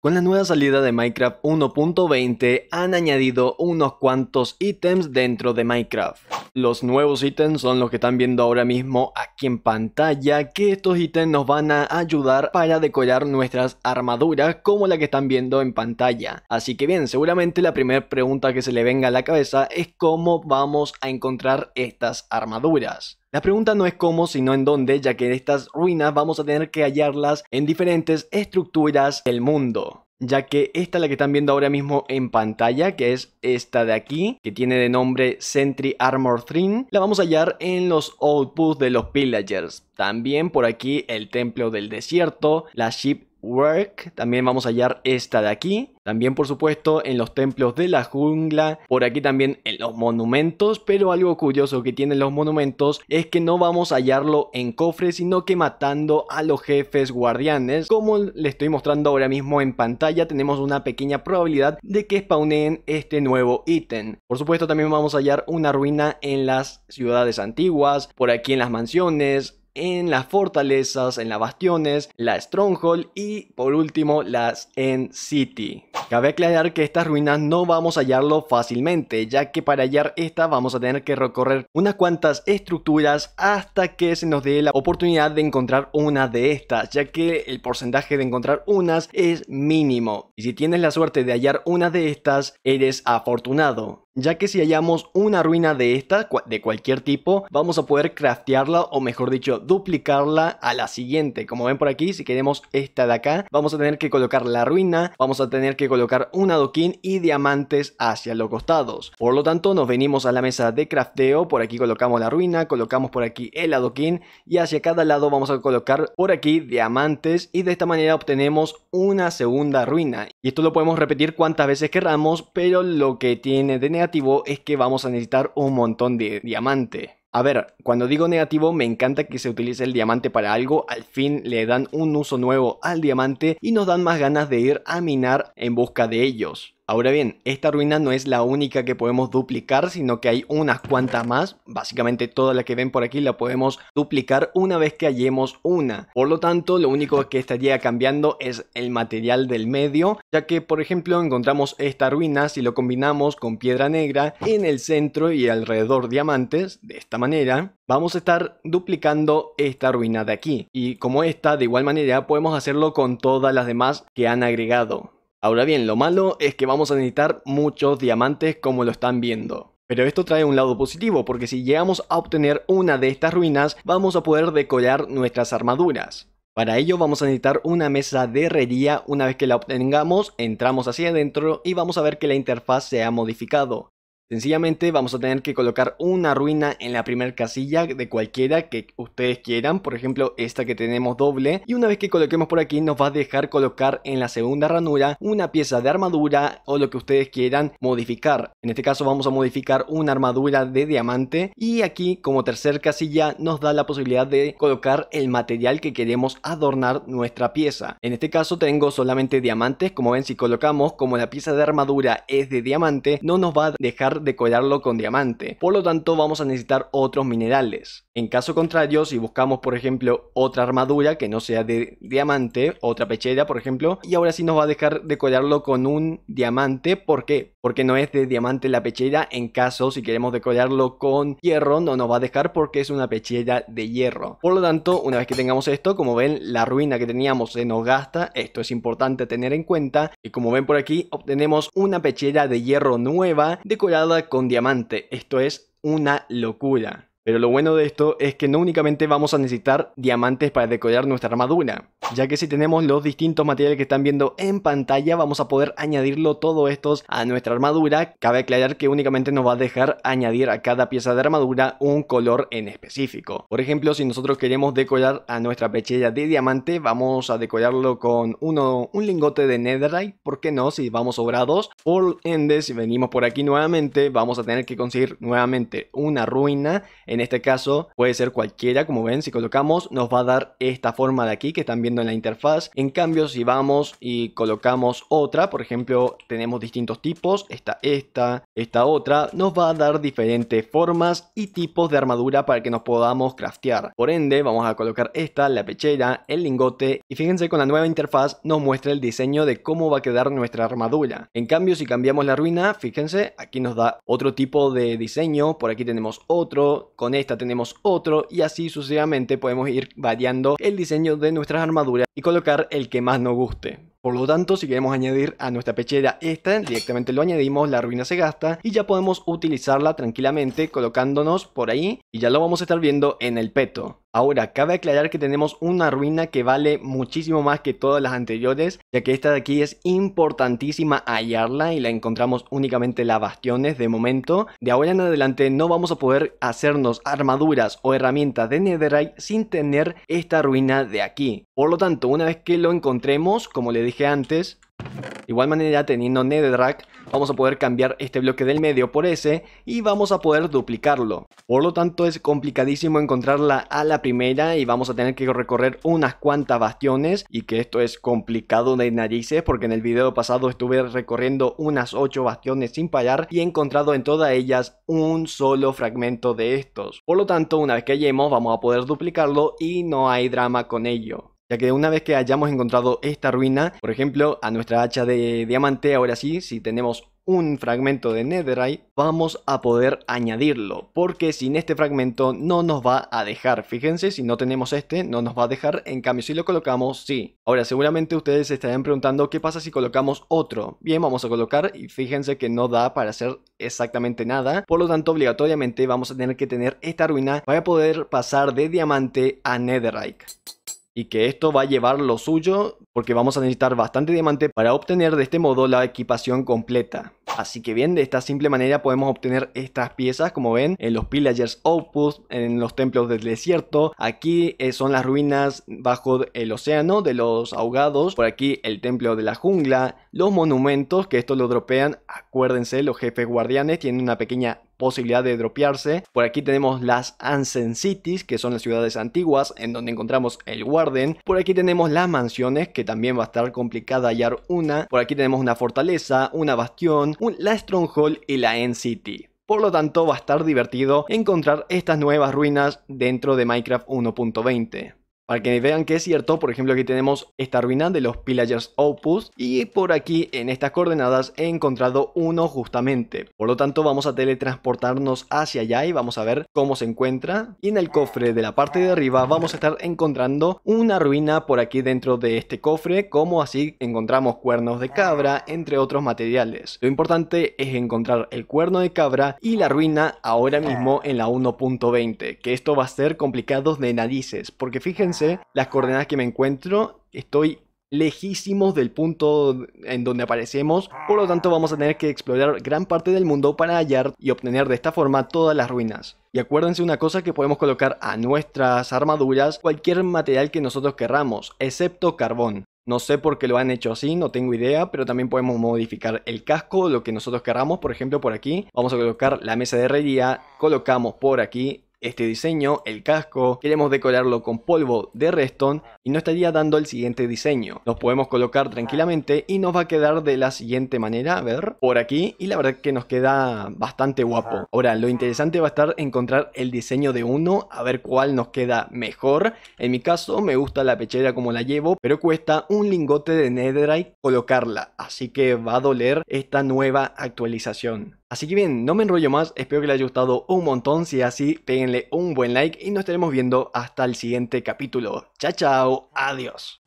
Con la nueva salida de Minecraft 1.20 han añadido unos cuantos ítems dentro de Minecraft. Los nuevos ítems son los que están viendo ahora mismo aquí en pantalla, que estos ítems nos van a ayudar para decorar nuestras armaduras como la que están viendo en pantalla. Así que bien, seguramente la primera pregunta que se le venga a la cabeza es cómo vamos a encontrar estas armaduras. La pregunta no es cómo, sino en dónde, ya que estas ruinas vamos a tener que hallarlas en diferentes estructuras del mundo ya que esta la que están viendo ahora mismo en pantalla, que es esta de aquí, que tiene de nombre Sentry Armor 3, la vamos a hallar en los outposts de los Pillagers. También por aquí el Templo del Desierto, la Ship Work. También vamos a hallar esta de aquí. También, por supuesto, en los templos de la jungla. Por aquí también en los monumentos. Pero algo curioso que tienen los monumentos es que no vamos a hallarlo en cofres, sino que matando a los jefes guardianes. Como le estoy mostrando ahora mismo en pantalla, tenemos una pequeña probabilidad de que spawneen este nuevo ítem. Por supuesto, también vamos a hallar una ruina en las ciudades antiguas. Por aquí en las mansiones, en las fortalezas, en las bastiones, la Stronghold y por último las en City. Cabe aclarar que estas ruinas no vamos a hallarlo fácilmente, ya que para hallar esta vamos a tener que recorrer unas cuantas estructuras hasta que se nos dé la oportunidad de encontrar una de estas, ya que el porcentaje de encontrar unas es mínimo. Y si tienes la suerte de hallar una de estas, eres afortunado ya que si hallamos una ruina de esta, de cualquier tipo, vamos a poder craftearla o mejor dicho duplicarla a la siguiente. Como ven por aquí, si queremos esta de acá, vamos a tener que colocar la ruina, vamos a tener que colocar un adoquín y diamantes hacia los costados. Por lo tanto, nos venimos a la mesa de crafteo, por aquí colocamos la ruina, colocamos por aquí el adoquín y hacia cada lado vamos a colocar por aquí diamantes y de esta manera obtenemos una segunda ruina. Y esto lo podemos repetir cuantas veces querramos pero lo que tiene de negativo es que vamos a necesitar un montón de diamante. A ver, cuando digo negativo, me encanta que se utilice el diamante para algo, al fin le dan un uso nuevo al diamante y nos dan más ganas de ir a minar en busca de ellos. Ahora bien, esta ruina no es la única que podemos duplicar, sino que hay unas cuantas más. Básicamente toda la que ven por aquí la podemos duplicar una vez que hallemos una. Por lo tanto, lo único que estaría cambiando es el material del medio, ya que por ejemplo encontramos esta ruina si lo combinamos con piedra negra en el centro y alrededor diamantes, de esta manera, vamos a estar duplicando esta ruina de aquí. Y como esta, de igual manera podemos hacerlo con todas las demás que han agregado. Ahora bien, lo malo es que vamos a necesitar muchos diamantes como lo están viendo. Pero esto trae un lado positivo, porque si llegamos a obtener una de estas ruinas, vamos a poder decorar nuestras armaduras. Para ello vamos a necesitar una mesa de herrería, una vez que la obtengamos entramos hacia adentro y vamos a ver que la interfaz se ha modificado. Sencillamente vamos a tener que colocar una ruina en la primera casilla de cualquiera que ustedes quieran, por ejemplo esta que tenemos doble, y una vez que coloquemos por aquí nos va a dejar colocar en la segunda ranura una pieza de armadura o lo que ustedes quieran modificar. En este caso vamos a modificar una armadura de diamante y aquí como tercer casilla nos da la posibilidad de colocar el material que queremos adornar nuestra pieza. En este caso tengo solamente diamantes, como ven si colocamos como la pieza de armadura es de diamante no nos va a dejar de con diamante, por lo tanto vamos a necesitar otros minerales. En caso contrario, si buscamos por ejemplo otra armadura que no sea de diamante, otra pechera por ejemplo, y ahora sí nos va a dejar decollarlo con un diamante, ¿por qué? porque no es de diamante la pechera. En caso, si queremos decorarlo con hierro, no nos va a dejar porque es una pechera de hierro. Por lo tanto, una vez que tengamos esto, como ven, la ruina que teníamos se nos gasta. Esto es importante tener en cuenta. Y como ven por aquí, obtenemos una pechera de hierro nueva decorada con diamante. Esto es una locura. Pero lo bueno de esto es que no únicamente vamos a necesitar diamantes para decorar nuestra armadura, ya que si tenemos los distintos materiales que están viendo en pantalla vamos a poder añadirlo todos estos a nuestra armadura. Cabe aclarar que únicamente nos va a dejar añadir a cada pieza de armadura un color en específico. Por ejemplo, si nosotros queremos decorar a nuestra pechera de diamante, vamos a decorarlo con uno, un lingote de netherite, ¿por qué no? Si vamos sobrados. All ende si venimos por aquí nuevamente, vamos a tener que conseguir nuevamente una ruina en este caso puede ser cualquiera, como ven, si colocamos nos va a dar esta forma de aquí que están viendo en la interfaz. En cambio, si vamos y colocamos otra, por ejemplo, tenemos distintos tipos, esta, esta, esta otra, nos va a dar diferentes formas y tipos de armadura para que nos podamos craftear. Por ende, vamos a colocar esta, la pechera, el lingote y fíjense con la nueva interfaz nos muestra el diseño de cómo va a quedar nuestra armadura. En cambio, si cambiamos la ruina, fíjense, aquí nos da otro tipo de diseño, por aquí tenemos otro, con con esta tenemos otro y así sucesivamente podemos ir variando el diseño de nuestras armaduras y colocar el que más nos guste. Por lo tanto, si queremos añadir a nuestra pechera esta, directamente lo añadimos, la ruina se gasta y ya podemos utilizarla tranquilamente colocándonos por ahí y ya lo vamos a estar viendo en el peto. Ahora, cabe aclarar que tenemos una ruina que vale muchísimo más que todas las anteriores, ya que esta de aquí es importantísima hallarla y la encontramos únicamente en las bastiones de momento. De ahora en adelante no vamos a poder hacernos armaduras o herramientas de netherite sin tener esta ruina de aquí. Por lo tanto, una vez que lo encontremos, como le dije que antes. igual manera, teniendo Netherrack, vamos a poder cambiar este bloque del medio por ese y vamos a poder duplicarlo. Por lo tanto, es complicadísimo encontrarla a la primera y vamos a tener que recorrer unas cuantas bastiones y que esto es complicado de narices porque en el video pasado estuve recorriendo unas 8 bastiones sin parar y he encontrado en todas ellas un solo fragmento de estos. Por lo tanto, una vez que hallemos vamos a poder duplicarlo y no hay drama con ello ya que una vez que hayamos encontrado esta ruina, por ejemplo, a nuestra hacha de diamante, ahora sí, si tenemos un fragmento de netherite, vamos a poder añadirlo, porque sin este fragmento no nos va a dejar, fíjense, si no tenemos este, no nos va a dejar, en cambio si lo colocamos, sí. Ahora, seguramente ustedes se estarán preguntando qué pasa si colocamos otro. Bien, vamos a colocar y fíjense que no da para hacer exactamente nada, por lo tanto obligatoriamente vamos a tener que tener esta ruina para poder pasar de diamante a netherite y que esto va a llevar lo suyo porque vamos a necesitar bastante diamante para obtener de este modo la equipación completa. Así que bien, de esta simple manera podemos obtener estas piezas, como ven, en los Pillagers Opus, en los templos del desierto. Aquí eh, son las ruinas bajo el océano de los ahogados. Por aquí el templo de la jungla. Los monumentos, que esto lo dropean. Acuérdense, los jefes guardianes tienen una pequeña posibilidad de dropearse. Por aquí tenemos las Ancient Cities, que son las ciudades antiguas, en donde encontramos el Warden. Por aquí tenemos las mansiones, que también va a estar complicada hallar una. Por aquí tenemos una fortaleza, una bastión, un, la Stronghold y la End City. Por lo tanto, va a estar divertido encontrar estas nuevas ruinas dentro de Minecraft 1.20. Para que vean que es cierto, por ejemplo aquí tenemos esta ruina de los Pillagers Opus y por aquí en estas coordenadas he encontrado uno justamente. Por lo tanto vamos a teletransportarnos hacia allá y vamos a ver cómo se encuentra. Y en el cofre de la parte de arriba vamos a estar encontrando una ruina por aquí dentro de este cofre, como así encontramos cuernos de cabra, entre otros materiales. Lo importante es encontrar el cuerno de cabra y la ruina ahora mismo en la 1.20, que esto va a ser complicado de narices, porque fíjense las coordenadas que me encuentro. Estoy lejísimos del punto en donde aparecemos, por lo tanto vamos a tener que explorar gran parte del mundo para hallar y obtener de esta forma todas las ruinas. Y acuérdense una cosa que podemos colocar a nuestras armaduras cualquier material que nosotros querramos, excepto carbón. No sé por qué lo han hecho así, no tengo idea, pero también podemos modificar el casco, lo que nosotros queramos, por ejemplo por aquí, vamos a colocar la mesa de herrería, colocamos por aquí este diseño, el casco, queremos decorarlo con polvo de Reston y no estaría dando el siguiente diseño. Nos podemos colocar tranquilamente y nos va a quedar de la siguiente manera, a ver, por aquí y la verdad que nos queda bastante guapo. Ahora, lo interesante va a estar encontrar el diseño de uno, a ver cuál nos queda mejor. En mi caso me gusta la pechera como la llevo, pero cuesta un lingote de netherite colocarla, así que va a doler esta nueva actualización. Así que bien, no me enrollo más, espero que les haya gustado un montón, si es así, péguenle un buen like y nos estaremos viendo hasta el siguiente capítulo. Chao, chao, adiós.